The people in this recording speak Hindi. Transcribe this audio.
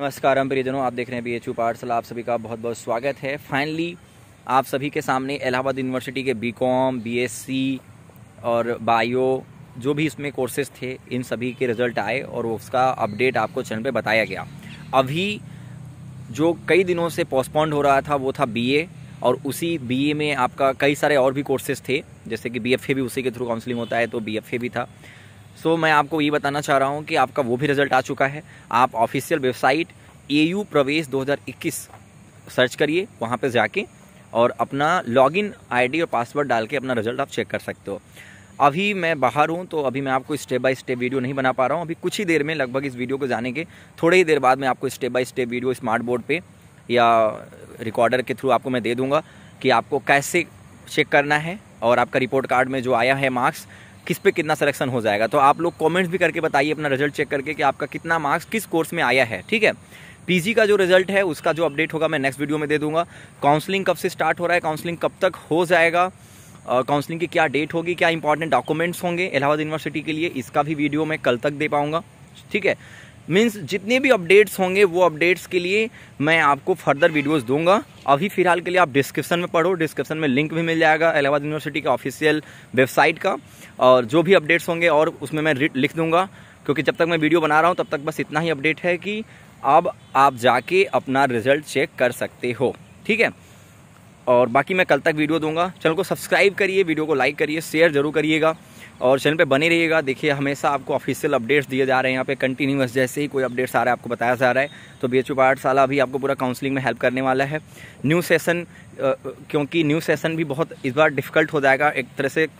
नमस्कार हम प्रियजनों आप देख रहे हैं बी एच यू पार्सल आप सभी का बहुत बहुत स्वागत है फाइनली आप सभी के सामने इलाहाबाद यूनिवर्सिटी के B Com B S C और बायो जो भी इसमें कोर्सेज थे इन सभी के रिज़ल्ट आए और उसका अपडेट आपको चैनल पे बताया गया अभी जो कई दिनों से पोस्टपोन्ड हो रहा था वो था ए और उसी ए में आपका कई सारे और भी कोर्सेज थे जैसे कि बी भी उसी के थ्रू काउंसलिंग होता है तो बी भी था सो मैं आपको ये बताना चाह रहा हूँ कि आपका वो भी रिजल्ट आ चुका है आप ऑफिशियल वेबसाइट ए यू प्रवेश 2021 सर्च करिए वहाँ पे जाके और अपना लॉगिन आईडी और पासवर्ड डाल के अपना रिजल्ट आप चेक कर सकते हो अभी मैं बाहर हूँ तो अभी मैं आपको स्टेप बाय स्टेप वीडियो नहीं बना पा रहा हूँ अभी कुछ ही देर में लगभग इस वीडियो को जाने के थोड़े ही देर बाद मैं आपको step by step video smart board पे या रिकॉर्डर के थ्रू आपको मैं दे दूँगा कि आपको कैसे चेक करना है और आपका रिपोर्ट कार्ड में जो आया है मार्क्स किस पे कितना सिलेक्शन हो जाएगा तो आप लोग कमेंट्स भी करके बताइए अपना रिजल्ट चेक करके कि आपका कितना मार्क्स किस कोर्स में आया है ठीक है पीजी का जो रिजल्ट है उसका जो अपडेट होगा मैं नेक्स्ट वीडियो में दे दूंगा काउंसलिंग कब से स्टार्ट हो रहा है काउंसलिंग कब तक हो जाएगा काउंसलिंग की क्या डेट होगी क्या इंपॉर्टेंट डॉक्यूमेंट्स होंगे इलाहाबाद यूनिवर्सिटी के लिए इसका भी वीडियो मैं कल तक दे पाऊँगा ठीक है मीन्स जितने भी अपडेट्स होंगे वो अपडेट्स के लिए मैं आपको फर्दर वीडियोस दूंगा अभी फिलहाल के लिए आप डिस्क्रिप्शन में पढ़ो डिस्क्रिप्शन में लिंक भी मिल जाएगा इलाहाबाद यूनिवर्सिटी के ऑफिशियल वेबसाइट का और जो भी अपडेट्स होंगे और उसमें मैं लिख दूंगा क्योंकि जब तक मैं वीडियो बना रहा हूँ तब तक बस इतना ही अपडेट है कि अब आप जाके अपना रिजल्ट चेक कर सकते हो ठीक है और बाकी मैं कल तक वीडियो दूंगा चैनल को सब्सक्राइब करिए वीडियो को लाइक करिए शेयर जरूर करिएगा और चैनल पे बनी रहिएगा देखिए हमेशा आपको ऑफिशियल अपडेट्स दिए जा रहे हैं यहाँ पे कंटिन्यूस जैसे ही कोई अपडेट्स आ रहा है आपको बताया जा रहा है तो बी एच पाठशाला भी आपको पूरा काउंसलिंग में हेल्प करने वाला है न्यू सेशन क्योंकि न्यू सेशन भी बहुत इस बार डिफ़िकल्ट हो जाएगा एक तरह से